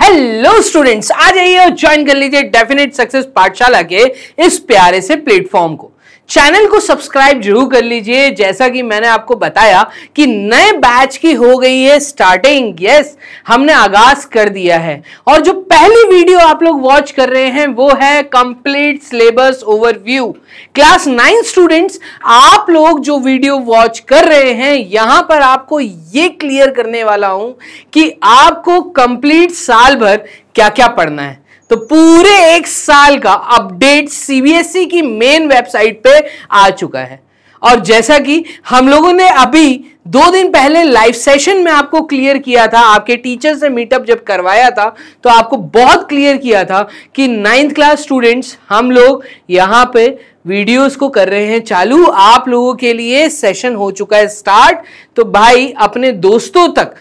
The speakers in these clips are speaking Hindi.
हेलो स्टूडेंट्स आ जाइए और ज्वाइन कर लीजिए डेफिनेट सक्सेस पाठशाला के इस प्यारे से प्लेटफॉर्म को चैनल को सब्सक्राइब जरूर कर लीजिए जैसा कि मैंने आपको बताया कि नए बैच की हो गई है स्टार्टिंग यस हमने आगाज कर दिया है और जो पहली वीडियो आप लोग वॉच कर रहे हैं वो है complete syllabus overview class nine students आप लोग जो वीडियो वॉच कर रहे हैं यहां पर आपको ये क्लियर करने वाला हूं कि आपको कंप्लीट साल भर क्या क्या पढ़ना है तो पूरे एक साल का अपडेट सीबीएसई e की मेन वेबसाइट पे आ चुका है और जैसा कि हम लोगों ने अभी दो दिन पहले लाइव सेशन में आपको क्लियर किया था आपके टीचर से मीटअप जब करवाया था तो आपको बहुत क्लियर किया था कि नाइन्थ क्लास स्टूडेंट्स हम लोग यहाँ पे वीडियोस को कर रहे हैं चालू आप लोगों के लिए सेशन हो चुका है स्टार्ट तो भाई अपने दोस्तों तक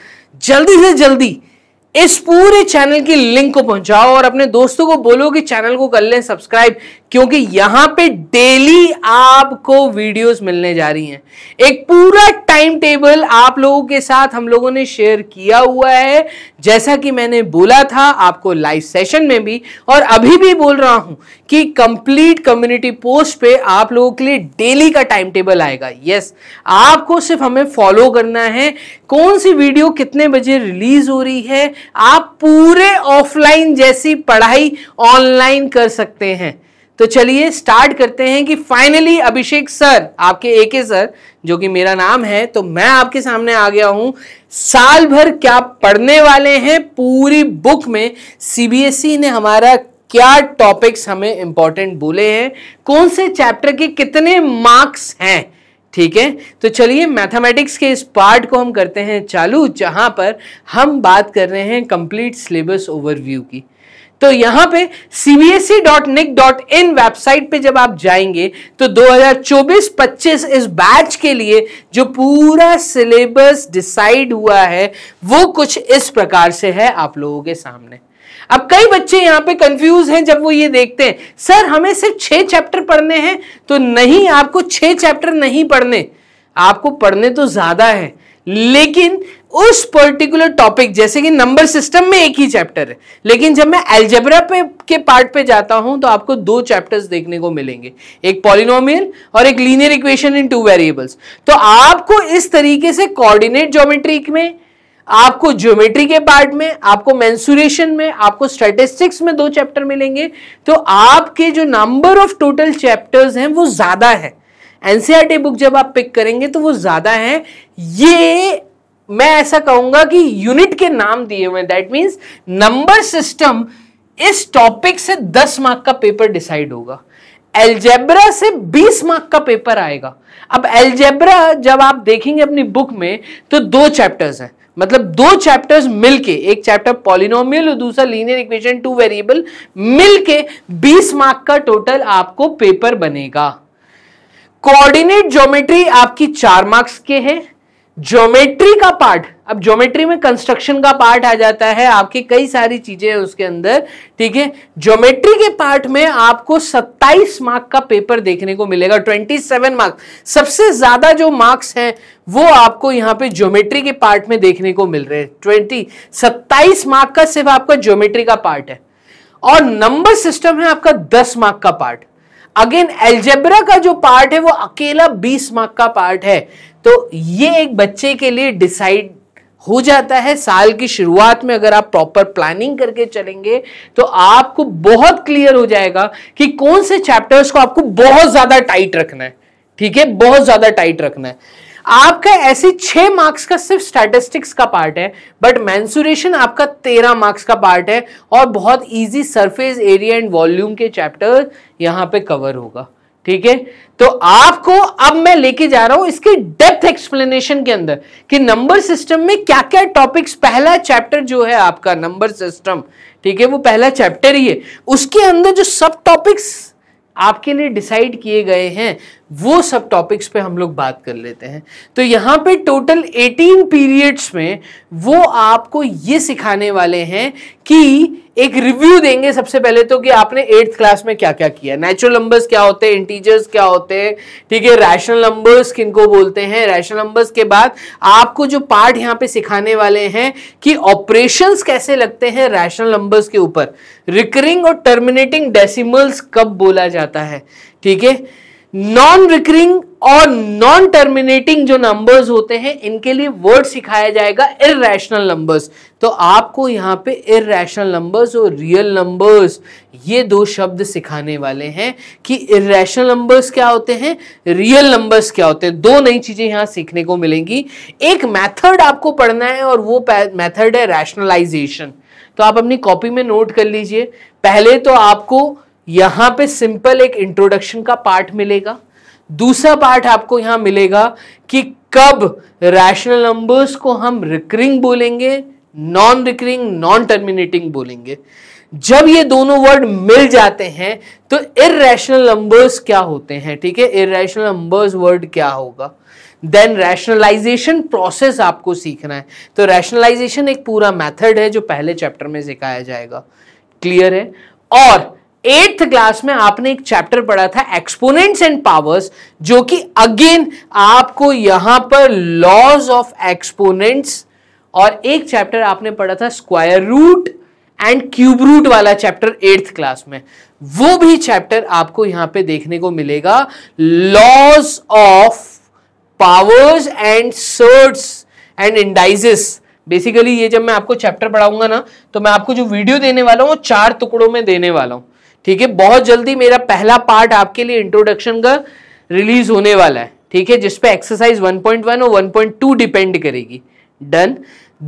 जल्दी से जल्दी इस पूरे चैनल की लिंक को पहुंचाओ और अपने दोस्तों को बोलो कि चैनल को कर लें सब्सक्राइब क्योंकि यहां पे डेली आपको वीडियोस मिलने जा रही हैं एक पूरा टाइम टेबल आप लोगों के साथ हम लोगों ने शेयर किया हुआ है जैसा कि मैंने बोला था आपको लाइव सेशन में भी और अभी भी बोल रहा हूं कि कंप्लीट कम्युनिटी पोस्ट पे आप लोगों के लिए डेली का टाइम टेबल आएगा यस आपको सिर्फ हमें फॉलो करना है कौन सी वीडियो कितने बजे रिलीज हो रही है आप पूरे ऑफलाइन जैसी पढ़ाई ऑनलाइन कर सकते हैं तो चलिए स्टार्ट करते हैं कि फाइनली अभिषेक सर आपके ए के सर जो कि मेरा नाम है तो मैं आपके सामने आ गया हूं साल भर क्या पढ़ने वाले हैं पूरी बुक में सीबीएसई e ने हमारा क्या टॉपिक्स हमें इंपॉर्टेंट बोले हैं कौन से चैप्टर के कितने मार्क्स हैं ठीक है तो चलिए मैथमेटिक्स के इस पार्ट को हम करते हैं चालू जहां पर हम बात कर रहे हैं कंप्लीट सिलेबस ओवरव्यू की तो यहां पे cbse.nic.in वेबसाइट पे जब आप जाएंगे तो 2024-25 इस बैच के लिए जो पूरा सिलेबस डिसाइड हुआ है वो कुछ इस प्रकार से है आप लोगों के सामने अब कई बच्चे यहां पे कंफ्यूज हैं जब वो ये देखते हैं सर हमें सिर्फ छह चैप्टर पढ़ने हैं तो नहीं आपको छह चैप्टर नहीं पढ़ने आपको पढ़ने तो ज्यादा है लेकिन उस पर्टिकुलर टॉपिक जैसे कि नंबर सिस्टम में एक ही चैप्टर है लेकिन जब मैं एल्जेब्रा पे के पार्ट पे जाता हूं तो आपको दो चैप्टर्स देखने को मिलेंगे एक पॉलिनोमियल और एक linear equation in two variables तो आपको इस तरीके से कोऑर्डिनेट ज्योमेट्रिक में आपको ज्योमेट्री के पार्ट में आपको मेंसुरेशन में आपको स्टैटिस्टिक्स में दो चैप्टर मिलेंगे तो आपके जो नंबर ऑफ टोटल चैप्टर्स हैं वो ज्यादा है एनसीआरटी बुक e जब आप पिक करेंगे तो वो ज्यादा है ये मैं ऐसा कहूंगा कि यूनिट के नाम दिए हुए दैट मीन्स नंबर सिस्टम इस टॉपिक से 10 मार्क का पेपर डिसाइड होगा एल्जेब्रा से 20 मार्क का पेपर आएगा अब एल्जेब्रा जब आप देखेंगे अपनी बुक में तो दो चैप्टर्स हैं मतलब दो चैप्टर्स मिलके एक चैप्टर पॉलिनोमियल और दूसरा लीनियर इक्वेशन टू वेरिएबल मिलके 20 मार्क का टोटल आपको पेपर बनेगा कोऑर्डिनेट ज्योमेट्री आपकी चार मार्क्स के हैं ज्योमेट्री का पार्ट अब ज्योमेट्री में कंस्ट्रक्शन का पार्ट आ जाता है आपकी कई सारी चीजें हैं उसके अंदर ठीक है ज्योमेट्री के पार्ट में आपको 27 मार्क का पेपर देखने को मिलेगा 27 मार्क्स सबसे ज्यादा जो मार्क्स हैं वो आपको यहाँ पे ज्योमेट्री के पार्ट में देखने को मिल रहे हैं ट्वेंटी सत्ताईस मार्क का सिर्फ आपका ज्योमेट्री का पार्ट है और नंबर सिस्टम है आपका दस मार्क का पार्ट अगेन एल्जेब्रा का जो पार्ट है वो अकेला 20 मार्क का पार्ट है तो ये एक बच्चे के लिए डिसाइड हो जाता है साल की शुरुआत में अगर आप प्रॉपर प्लानिंग करके चलेंगे तो आपको बहुत क्लियर हो जाएगा कि कौन से चैप्टर्स को आपको बहुत ज्यादा टाइट रखना है ठीक है बहुत ज्यादा टाइट रखना है आपका ऐसे छह मार्क्स का सिर्फ स्टैटिस्टिक्स का पार्ट है बट मैंसुरेशन आपका तेरह मार्क्स का पार्ट है और बहुत easy surface area and volume के चैप्टर यहां पे कवर होगा ठीक है तो आपको अब मैं लेके जा रहा हूं इसके डेप्थ एक्सप्लेनेशन के अंदर कि नंबर सिस्टम में क्या क्या टॉपिक्स पहला चैप्टर जो है आपका नंबर सिस्टम ठीक है वो पहला चैप्टर ही है उसके अंदर जो सब टॉपिक्स आपके लिए डिसाइड किए गए हैं वो सब टॉपिक्स पे हम लोग बात कर लेते हैं तो यहाँ पे टोटल 18 पीरियड्स में वो आपको ये सिखाने वाले हैं कि एक रिव्यू देंगे सबसे पहले तो कि आपने एट्थ क्लास में क्या क्या किया नेचुरल नंबर्स क्या होते हैं इंटीजर्स क्या होते हैं ठीक है रैशनल नंबर्स किनको बोलते हैं रैशनल नंबर्स के बाद आपको जो पार्ट यहां पे सिखाने वाले हैं कि ऑपरेशंस कैसे लगते हैं रैशनल नंबर्स के ऊपर रिकरिंग और टर्मिनेटिंग डेसिमल्स कब बोला जाता है ठीक है नॉन रिकरिंग और नॉन टर्मिनेटिंग जो नंबर्स होते हैं इनके लिए वर्ड सिखाया जाएगा इरेशनल नंबर्स तो आपको यहाँ पे इरेशनल नंबर्स और रियल नंबर्स ये दो शब्द सिखाने वाले हैं कि इरेशनल नंबर्स क्या होते हैं रियल नंबर्स क्या होते हैं दो नई चीज़ें यहाँ सीखने को मिलेंगी एक मैथड आपको पढ़ना है और वो मैथड है रैशनलाइजेशन तो आप अपनी कॉपी में नोट कर लीजिए पहले तो आपको यहां पे सिंपल एक इंट्रोडक्शन का पार्ट मिलेगा दूसरा पार्ट आपको यहां मिलेगा कि कब रैशनल नंबर्स को हम रिकरिंग बोलेंगे नॉन रिकरिंग नॉन टर्मिनेटिंग बोलेंगे जब ये दोनों वर्ड मिल जाते हैं तो इरेशनल नंबर्स क्या होते हैं ठीक है इरेशनल नंबर्स वर्ड क्या होगा देन रैशनलाइजेशन प्रोसेस आपको सीखना है तो रैशनलाइजेशन एक पूरा मेथड है जो पहले चैप्टर में सिखाया जाएगा क्लियर है और एट्थ क्लास में आपने एक चैप्टर पढ़ा था एक्सपोनेंट्स एंड पावर्स जो कि अगेन आपको यहां पर लॉज ऑफ एक्सपोनेंट्स और एक चैप्टर आपने पढ़ा था square root and cube root वाला चैप्टर एट्थ क्लास में वो भी चैप्टर आपको यहां पे देखने को मिलेगा laws of powers and surds and indices basically ये जब मैं आपको चैप्टर पढ़ाऊंगा ना तो मैं आपको जो वीडियो देने वाला हूँ वो चार टुकड़ों में देने वाला हूँ ठीक है बहुत जल्दी मेरा पहला पार्ट आपके लिए इंट्रोडक्शन का रिलीज होने वाला है ठीक है जिसपे एक्सरसाइज 1.1 और 1.2 डिपेंड करेगी डन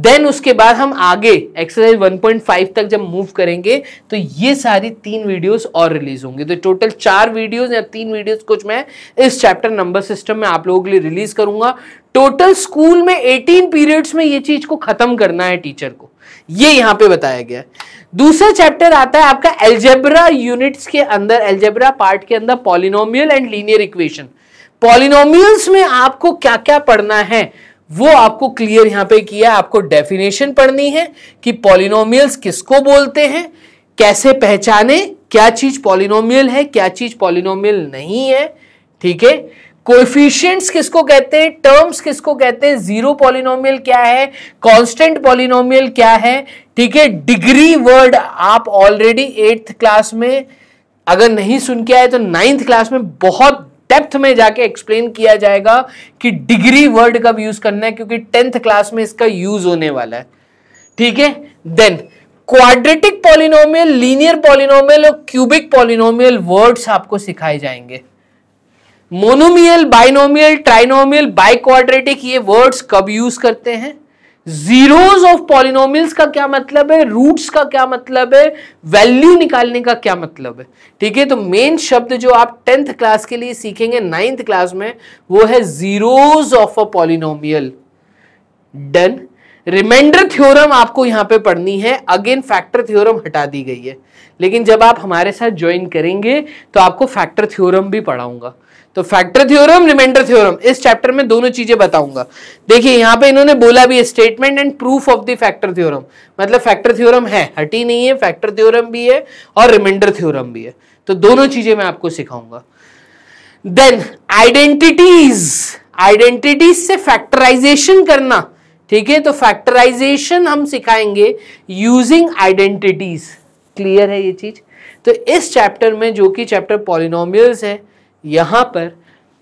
देन उसके बाद हम आगे एक्सरसाइज 1.5 तक जब मूव करेंगे तो ये सारी तीन वीडियोस और रिलीज होंगे तो टोटल चार वीडियोस या तीन वीडियोस कुछ मैं इस चैप्टर नंबर सिस्टम में आप लोगों के लिए रिलीज करूंगा टोटल स्कूल में 18 पीरियड्स में ये चीज को खत्म करना है टीचर को ये यहां पे बताया गया दूसरा चैप्टर आता है आपका एल्जेब्रा यूनिट्स के अंदर एल्जेब्रा पार्ट के अंदर polynomial and linear equation polynomials में आपको क्या क्या पढ़ना है वो आपको क्लियर यहां पे किया आपको डेफिनेशन पढ़नी है कि पॉलिनोमियल्स किसको बोलते हैं कैसे पहचाने क्या चीज पॉलिनोमियल है क्या चीज पॉलिनोमियल नहीं है ठीक है कोएफिशिएंट्स किसको कहते हैं टर्म्स किसको कहते हैं जीरो पॉलिनोमियल क्या है कांस्टेंट पॉलिनोमियल क्या है ठीक है डिग्री वर्ड आप ऑलरेडी एट्थ क्लास में अगर नहीं सुन के आए तो नाइन्थ क्लास में बहुत डेप्थ में जाके एक्सप्लेन किया जाएगा कि डिग्री वर्ड कब यूज करना है क्योंकि टेंथ क्लास में इसका यूज होने वाला है ठीक है then quadratic polynomial linear polynomial और क्यूबिक पॉलिनोमियल वर्ड्स आपको सिखाए जाएंगे मोनोमियल बाइनोमियल ट्राइनोमियल बाइक्वाड्रेटिक ये वर्ड्स कब यूज करते हैं जीरोज ऑफ पॉलिनोमियल्स का क्या मतलब है रूट्स का क्या मतलब है वैल्यू निकालने का क्या मतलब है ठीक है तो मेन शब्द जो आप टेंथ क्लास के लिए सीखेंगे नाइन्थ क्लास में वो है zeros of a polynomial then remainder theorem आपको यहां पे पढ़नी है अगेन फैक्टर थ्योरम हटा दी गई है लेकिन जब आप हमारे साथ ज्वाइन करेंगे तो आपको फैक्टर थ्योरम भी पढ़ाऊंगा तो फैक्टर थ्योरम रिमाइंडर थ्योरम इस चैप्टर में दोनों चीजें बताऊंगा देखिए यहाँ पे इन्होंने बोला भी statement and proof of the factor theorem मतलब फैक्टर थ्योरम है हटी नहीं है फैक्टर थ्योरम भी है और रिमाइंडर थ्योरम भी है तो दोनों चीजें मैं आपको सिखाऊंगा देन आइडेंटिटीज आइडेंटिटीज से फैक्टराइजेशन करना ठीक है तो फैक्टराइजेशन हम सिखाएंगे यूजिंग आइडेंटिटीज क्लियर है ये चीज तो इस चैप्टर में जो कि चैप्टर पॉलिनोमियल्स है यहाँ पर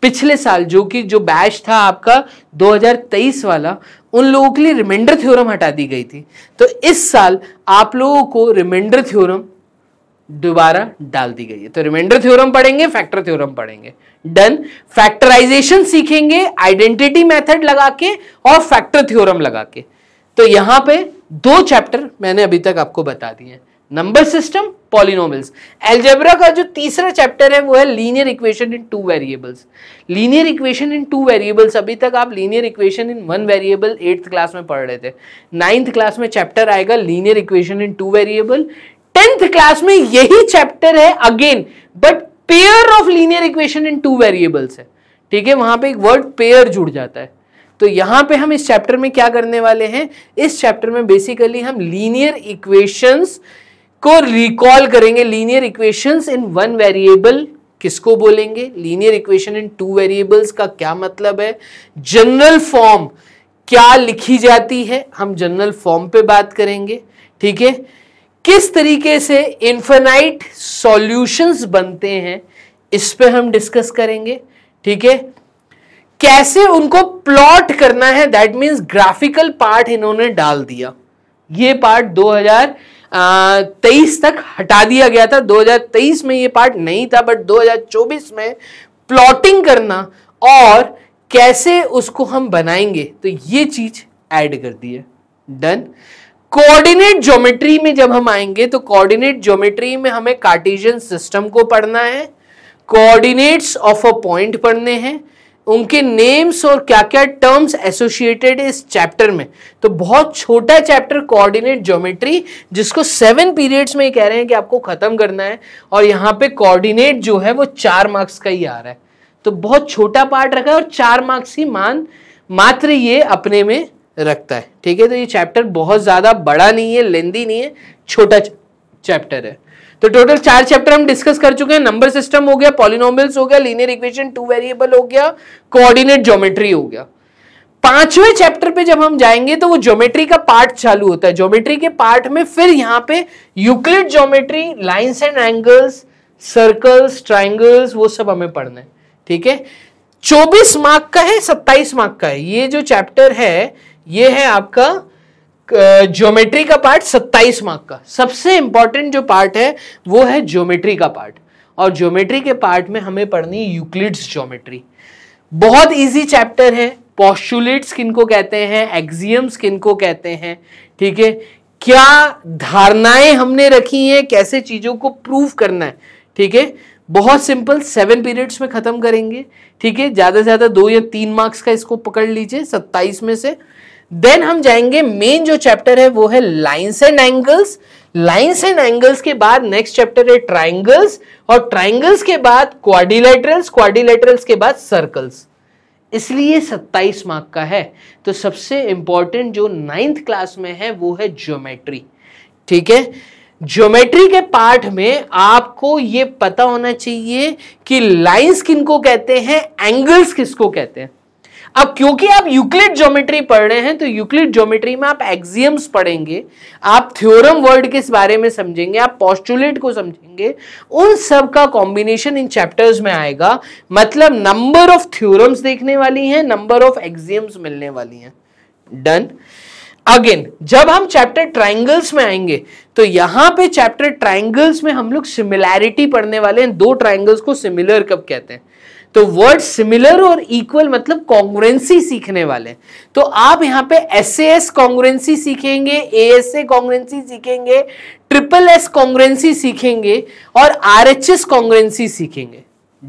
पिछले साल जो कि जो बैच था आपका 2023 वाला उन लोगों के लिए रिमाइंडर थ्योरम हटा दी गई थी तो इस साल आप लोगों को रिमाइंडर थ्योरम दोबारा डाल दी गई है तो रिमाइंडर थ्योरम पढ़ेंगे फैक्टर थ्योरम पढ़ेंगे डन फैक्टराइजेशन सीखेंगे आइडेंटिटी मेथड लगा के और फैक्टर थ्योरम लगा के तो यहां पे दो चैप्टर मैंने अभी तक आपको बता दिए नंबर सिस्टम पॉलिनोमल्स एल्जेब्रा का जो तीसरा चैप्टर है वो है linear equation in two variables linear equation in two variables अभी तक आप linear equation in one variable eighth class में पढ़ रहे थे नाइन्थ क्लास में चैप्टर आएगा linear equation in two variable tenth class में यही चैप्टर है again but pair of linear equation in two variables है ठीक है वहां पे एक वर्ड पेयर जुड़ जाता है तो यहां पे हम इस चैप्टर में क्या करने वाले हैं इस चैप्टर में बेसिकली हम लीनियर इक्वेशंस को रिकॉल करेंगे linear equations in one variable किसको बोलेंगे linear equation in two variables का क्या मतलब है जनरल फॉर्म क्या लिखी जाती है हम जनरल फॉर्म पे बात करेंगे ठीक है किस तरीके से इन्फेनाइट सॉल्यूशंस बनते हैं इस पे हम डिस्कस करेंगे ठीक है कैसे उनको प्लॉट करना है दैट मींस ग्राफिकल पार्ट इन्होंने डाल दिया ये पार्ट तेईस तक हटा दिया गया था 2023 में ये पार्ट नहीं था बट 2024 में प्लॉटिंग करना और कैसे उसको हम बनाएंगे तो ये चीज ऐड कर दी है डन कोऑर्डिनेट ज्योमेट्री में जब हम आएंगे तो कोऑर्डिनेट ज्योमेट्री में हमें कार्टेशियन सिस्टम को पढ़ना है कोऑर्डिनेट्स ऑफ अ पॉइंट पढ़ने हैं उनके नेम्स और क्या क्या टर्म्स एसोसिएटेड इस चैप्टर में तो बहुत छोटा चैप्टर कोऑर्डिनेट ज्योमेट्री जिसको सेवन पीरियड्स में कह रहे हैं कि आपको ख़त्म करना है और यहाँ पे कोऑर्डिनेट जो है वो चार मार्क्स का ही आ रहा है तो बहुत छोटा पार्ट रखा है और चार मार्क्स ही मान मात्र ये अपने में रखता है ठीक है तो ये चैप्टर बहुत ज़्यादा बड़ा नहीं है लेंदी नहीं है छोटा चैप्टर है तो टोटल चार चैप्टर हम डिस्कस कर चुके हैं नंबर सिस्टम हो गया पॉलिनोमियल्स हो गया लीनियर इक्वेशन टू वेरिएबल हो गया कोऑर्डिनेट ज्योमेट्री हो गया पांचवें चैप्टर पे जब हम जाएंगे तो वो ज्योमेट्री का पार्ट चालू होता है ज्योमेट्री के पार्ट में फिर यहाँ पे Euclid geometry lines and angles circles triangles वो सब हमें पढ़ना है ठीक है चौबीस मार्क का है सत्ताईस मार्क का है ये जो चैप्टर है ये है आपका ज्योमेट्री का पार्ट 27 मार्क का सबसे इंपॉर्टेंट जो पार्ट है वो है ज्योमेट्री का पार्ट और ज्योमेट्री के पार्ट में हमें पढ़नी यूक्लिड्स ज्योमेट्री बहुत इजी चैप्टर है पॉस्टुलेट्स किनको कहते हैं एक्जियम्स किनको कहते हैं ठीक है क्या धारणाएं हमने रखी हैं कैसे चीज़ों को प्रूव करना है ठीक है बहुत सिंपल सेवन पीरियड्स में ख़त्म करेंगे ठीक है ज़्यादा से ज़्यादा दो या तीन मार्क्स का इसको पकड़ लीजिए सत्ताईस में से देन हम जाएंगे मेन जो चैप्टर है वो है lines and angles lines and angles के बाद नेक्स्ट चैप्टर है ट्राइंगल्स और ट्राइंगल्स के बाद क्वारिलेटरल्स क्वारिलेटरल्स के बाद सर्कल्स इसलिए 27 मार्क का है तो सबसे इंपॉर्टेंट जो नाइन्थ क्लास में है वो है ज्योमेट्री ठीक है ज्योमेट्री के पार्ट में आपको ये पता होना चाहिए कि लाइंस किनको कहते हैं एंगल्स किसको कहते हैं अब क्योंकि आप यूक्लिड ज्योमेट्री पढ़ रहे हैं तो यूक्लिड ज्योमेट्री में आप एक्सियम्स पढ़ेंगे आप थ्योरम वर्ड के बारे में समझेंगे आप पॉस्टुलेट को समझेंगे उन सब का कॉम्बिनेशन इन चैप्टर्स में आएगा मतलब नंबर ऑफ थ्योरम्स देखने वाली हैं नंबर ऑफ एक्सियम्स मिलने वाली हैं डन अगेन जब हम चैप्टर ट्राइंगल्स में आएंगे तो यहां पे चैप्टर ट्राइंगल्स में हम लोग सिमिलैरिटी पढ़ने वाले हैं दो ट्राइंगल्स को सिमिलर कब कहते हैं तो वर्ड सिमिलर और इक्वल मतलब कॉन्ग्रेंसी सीखने वाले तो आप यहाँ पे एस एस कॉन्ग्रेंसी सीखेंगे ए एस ए कॉन्ग्रेंसी सीखेंगे ट्रिपल एस कॉन्ग्रेंसी सीखेंगे और आर एच एस कॉन्ग्रेंसी सीखेंगे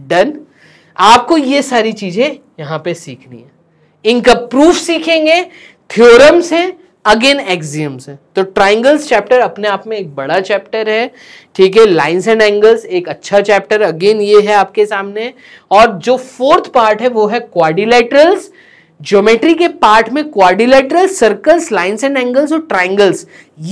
डन आपको ये सारी चीजें यहाँ पे सीखनी है इनका प्रूफ सीखेंगे थ्योरम्स हैं अगेन एक्सियम्स है तो ट्राइंगल्स चैप्टर अपने आप में एक बड़ा चैप्टर है ठीक है लाइंस एंड एंगल्स एक अच्छा चैप्टर अगेन ये है आपके सामने और जो फोर्थ पार्ट है वो है क्वाडिलेटरल्स ज्योमेट्री के पार्ट में quadrilateral circles lines and angles और ट्राइंगल्स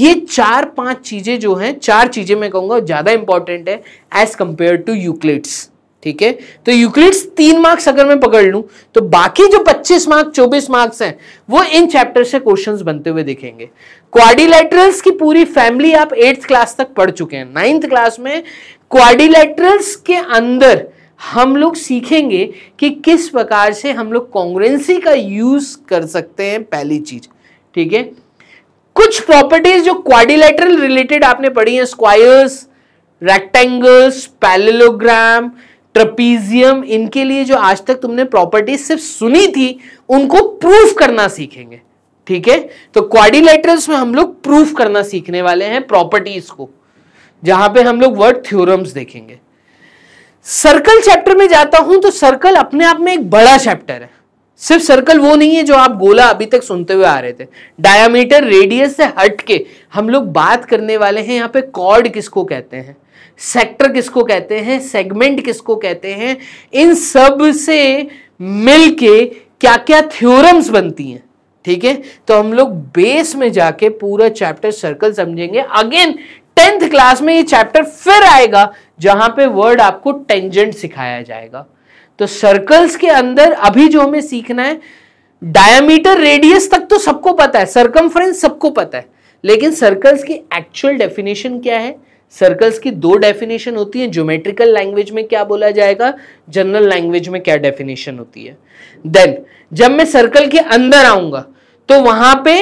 ये चार पांच चीजें जो हैं चार चीजें मैं कहूंगा ज्यादा इंपॉर्टेंट है एज कंपेयर टू यूक्लिड्स ठीक है तो यूक्लिड्स तीन मार्क्स अगर मैं पकड़ लूं तो बाकी जो 25 मार्क्स 24 मार्क्स हैं वो इन चैप्टर से क्वेश्चंस बनते हुए देखेंगे क्वाडिलेटरल्स की पूरी फैमिली आप एट्थ क्लास तक पढ़ चुके हैं नाइन्थ क्लास में क्वाडिलेटरल्स के अंदर हम लोग सीखेंगे कि किस प्रकार से हम लोग कॉन्ग्रेंसी का यूज कर सकते हैं पहली चीज ठीक है कुछ प्रॉपर्टीज जो क्वाडिलेटरल रिलेटेड आपने पढ़ी है स्क्वायर्स रेक्टेंगल्स पैलेलोग्राम ट्रपीजियम इनके लिए जो आज तक तुमने प्रॉपर्टी सिर्फ सुनी थी उनको प्रूफ करना सीखेंगे ठीक है तो क्वाडिलेटरल्स में हम लोग प्रूफ करना सीखने वाले हैं प्रॉपर्टीज को जहां पे हम लोग वर्ड थ्योरम्स देखेंगे सर्कल चैप्टर में जाता हूं तो सर्कल अपने आप में एक बड़ा चैप्टर है सिर्फ सर्कल वो नहीं है जो आप गोला अभी तक सुनते हुए आ रहे थे डायामीटर रेडियस से हट के हम लोग बात करने वाले हैं यहाँ पे कॉर्ड किसको कहते हैं सेक्टर किसको कहते हैं सेगमेंट किसको कहते हैं इन सब से मिलके क्या क्या थ्योरम्स बनती हैं ठीक है तो हम लोग बेस में जाके पूरा चैप्टर सर्कल समझेंगे अगेन टेंथ क्लास में ये चैप्टर फिर आएगा जहां पे वर्ड आपको टेंजेंट सिखाया जाएगा तो सर्कल्स के अंदर अभी जो हमें सीखना है डायमीटर रेडियस तक तो सबको पता है सर्कमफ्रेंस सबको पता है लेकिन सर्कल्स की एक्चुअल डेफिनेशन क्या है सर्कल्स की दो डेफिनेशन होती है ज्योमेट्रिकल लैंग्वेज में क्या बोला जाएगा जनरल लैंग्वेज में क्या डेफिनेशन होती है देन जब मैं सर्कल के अंदर आऊंगा तो वहां पे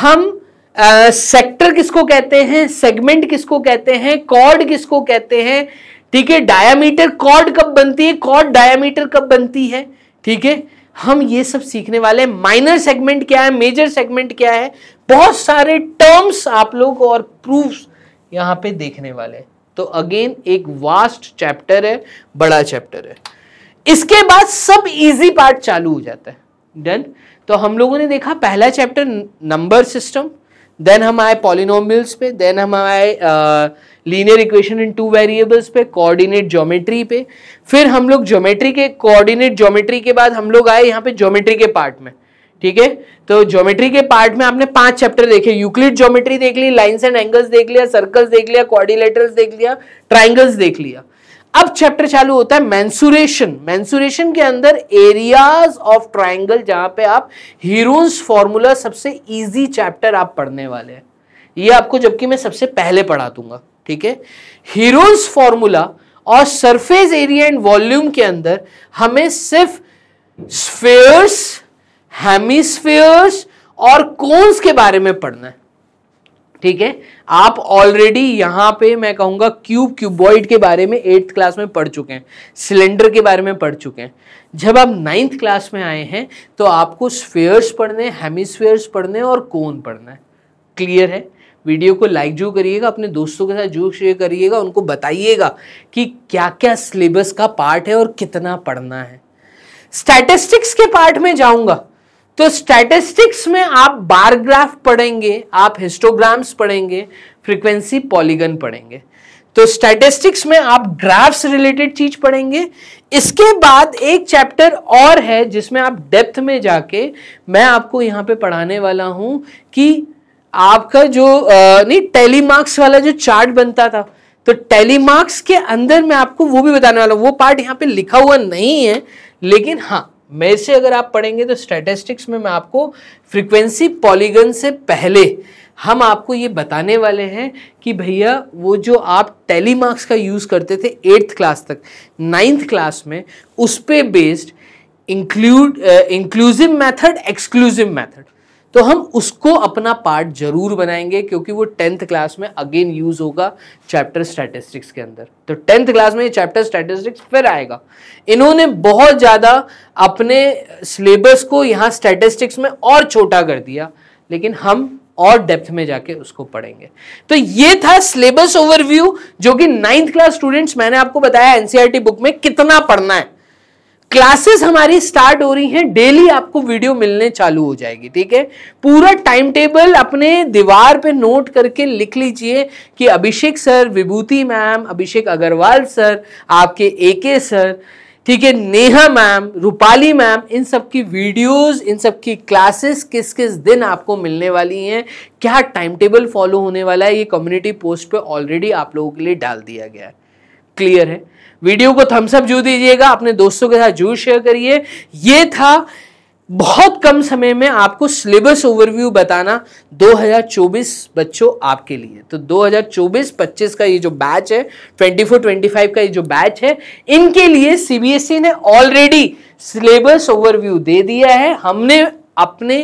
हम सेक्टर uh, किसको कहते हैं सेगमेंट किसको कहते हैं कॉर्ड किसको कहते हैं ठीक है डायामीटर कॉर्ड कब बनती है कॉर्ड डायामीटर कब बनती है ठीक है हम ये सब सीखने वाले हैं माइनर सेगमेंट क्या है मेजर सेगमेंट क्या है बहुत सारे टर्म्स आप लोग और प्रूफ्स यहाँ पे देखने वाले तो अगेन एक वास्ट चैप्टर है बड़ा चैप्टर है इसके बाद सब इजी पार्ट चालू हो जाता है डन तो हम लोगों ने देखा पहला चैप्टर नंबर सिस्टम देन हम आए पॉलिनोमियल्स पे देन हम आए linear equation in two variables पे कोऑर्डिनेट ज्योमेट्री पे फिर हम लोग ज्योमेट्री के कोऑर्डिनेट ज्योमेट्री के बाद हम लोग आए यहाँ पे ज्योमेट्री के पार्ट में ठीक है तो ज्योमेट्री के पार्ट में आपने पांच चैप्टर देखे यूक्लिड ज्योमेट्री देख ली लाइन्स एंड एंगल्स देख लिया सर्कल्स देख लिया क्वारिलेटर्स देख लिया ट्राइंगल्स देख लिया अब चैप्टर चालू होता है मैंसुरेशन मैंसुरेशन के अंदर एरियाज ऑफ ट्राइंगल जहां पे आप हीरोन्स फॉर्मूला सबसे ईजी चैप्टर आप पढ़ने वाले हैं ये आपको जबकि मैं सबसे पहले पढ़ा दूंगा ठीक है हीरोन्स फॉर्मूला और सरफेस एरिया एंड वॉल्यूम के अंदर हमें सिर्फ स्फेयर्स हेमिस्फेयर्स और कोन्स के बारे में पढ़ना है ठीक है आप ऑलरेडी यहां पे मैं कहूंगा क्यूब क्यूबॉइड के बारे में एट्थ क्लास में पढ़ चुके हैं सिलेंडर के बारे में पढ़ चुके हैं जब आप नाइन्थ क्लास में आए हैं तो आपको स्फेयर्स पढ़ने हेमिस्फेयर्स पढ़ने और कोन पढ़ना है क्लियर है वीडियो को लाइक जो करिएगा अपने दोस्तों के साथ जो शेयर करिएगा उनको बताइएगा कि क्या क्या सिलेबस का पार्ट है और कितना पढ़ना है स्टैटिस्टिक्स के पार्ट में जाऊंगा तो स्टैटिस्टिक्स में आप बार ग्राफ पढ़ेंगे आप हिस्टोग्राम्स पढ़ेंगे फ्रीक्वेंसी पॉलीगन पढ़ेंगे तो स्टैटिस्टिक्स में आप ग्राफ्स रिलेटेड चीज पढ़ेंगे इसके बाद एक चैप्टर और है जिसमें आप डेप्थ में जाके मैं आपको यहाँ पे पढ़ाने वाला हूं कि आपका जो नहीं टेलीमार्क्स वाला जो चार्ट बनता था तो टेलीमार्क्स के अंदर मैं आपको वो भी बताने वाला हूँ वो पार्ट यहाँ पे लिखा हुआ नहीं है लेकिन हाँ मैं से अगर आप पढ़ेंगे तो स्टैटिस्टिक्स में मैं आपको फ्रीक्वेंसी पॉलीगन से पहले हम आपको ये बताने वाले हैं कि भैया वो जो आप टेली मार्क्स का यूज़ करते थे एट्थ क्लास तक नाइन्थ क्लास में उस पर based include inclusive method exclusive method तो हम उसको अपना पार्ट जरूर बनाएंगे क्योंकि वो टेंथ क्लास में अगेन यूज होगा चैप्टर स्टैटिस्टिक्स के अंदर तो टेंथ क्लास में ये चैप्टर स्टैटिस्टिक्स फिर आएगा इन्होंने बहुत ज़्यादा अपने सिलेबस को यहाँ स्टैटिस्टिक्स में और छोटा कर दिया लेकिन हम और डेप्थ में जाके उसको पढ़ेंगे तो ये था सिलेबस ओवरव्यू जो कि नाइन्थ क्लास स्टूडेंट्स मैंने आपको बताया एनसीआरटी बुक e में कितना पढ़ना है क्लासेस हमारी स्टार्ट हो रही हैं डेली आपको वीडियो मिलने चालू हो जाएगी ठीक है पूरा टाइम टेबल अपने दीवार पे नोट करके लिख लीजिए कि Abhishek sir Vibhuti ma'am Abhishek Agrawal sir आपके ए के सर ठीक है नेहा मैम रूपाली मैम इन सब की वीडियोस इन सब की क्लासेस किस किस दिन आपको मिलने वाली हैं क्या टाइम टेबल फॉलो होने वाला है ये कम्युनिटी पोस्ट पे ऑलरेडी आप लोगों के लिए डाल दिया गया है क्लियर है वीडियो को थम्सअप जो दीजिएगा अपने दोस्तों के साथ जरूर शेयर करिए ये था बहुत कम समय में आपको सिलेबस ओवरव्यू बताना 2024 बच्चों आपके लिए तो 2024-25 का ये जो बैच है 24-25 का ये जो बैच है इनके लिए सीबीएसई e ने ऑलरेडी सिलेबस ओवरव्यू दे दिया है हमने अपने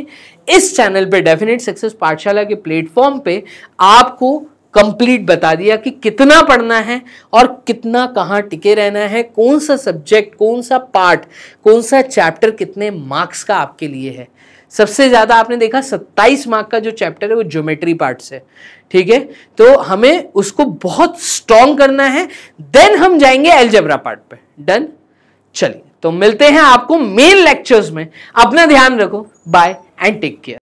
इस चैनल पे डेफिनेट सक्सेस पाठशाला के प्लेटफॉर्म पे आपको कंप्लीट बता दिया कि कितना पढ़ना है और कितना कहाँ टिके रहना है कौन सा सब्जेक्ट कौन सा पार्ट कौन सा चैप्टर कितने मार्क्स का आपके लिए है सबसे ज़्यादा आपने देखा 27 मार्क का जो चैप्टर है वो ज्योमेट्री पार्ट से ठीक है तो हमें उसको बहुत स्ट्रॉन्ग करना है देन हम जाएंगे एलजेब्रा पार्ट पे डन चलिए तो मिलते हैं आपको मेन लेक्चर्स में अपना ध्यान रखो बाय एंड टेक केयर